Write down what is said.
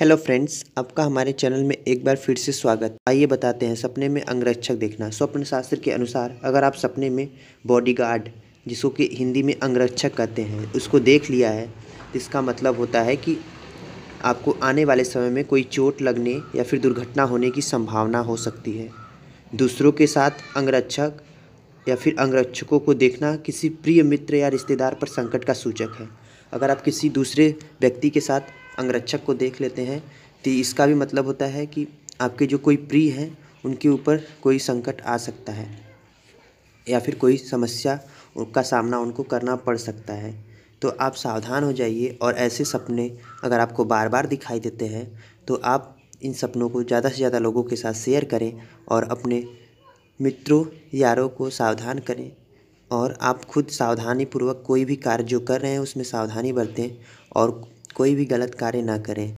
hello friends आपका हमारे channel में एक बार फिर से स्वागत आइए बताते हैं सपने में अंगरक्षक देखना स्वप्न शास्त्र के अनुसार अगर आप सपने में बॉडीगार्ड जिसको कि हिंदी में अंगरक्षक कहते हैं उसको देख लिया है इसका मतलब होता है कि आपको आने वाले समय में कोई चोट लगने या फिर दुर्घटना होने की संभावना हो सकती है दूसरों के साथ अंगरक्षक या फिर अंगरक्षकों को देखना किसी प्रिय मित्र या रिश्तेदार पर संकट का सूचक है अगर आप किसी दूसरे व्यक्ति के साथ अंगरक्षक को देख लेते हैं तो इसका भी मतलब होता है कि आपके जो कोई प्रिय हैं उनके ऊपर कोई संकट आ सकता है या फिर कोई समस्या का सामना उनको करना पड़ सकता है तो आप सावधान हो जाइए और ऐसे सपने अगर आपको बार बार दिखाई देते हैं तो आप इन सपनों को ज़्यादा से ज़्यादा लोगों के साथ शेयर करें और अपने मित्रों यारों को सावधान करें और आप खुद सावधानीपूर्वक कोई भी कार्य जो कर रहे हैं उसमें सावधानी बरतें और कोई भी गलत कार्य ना करें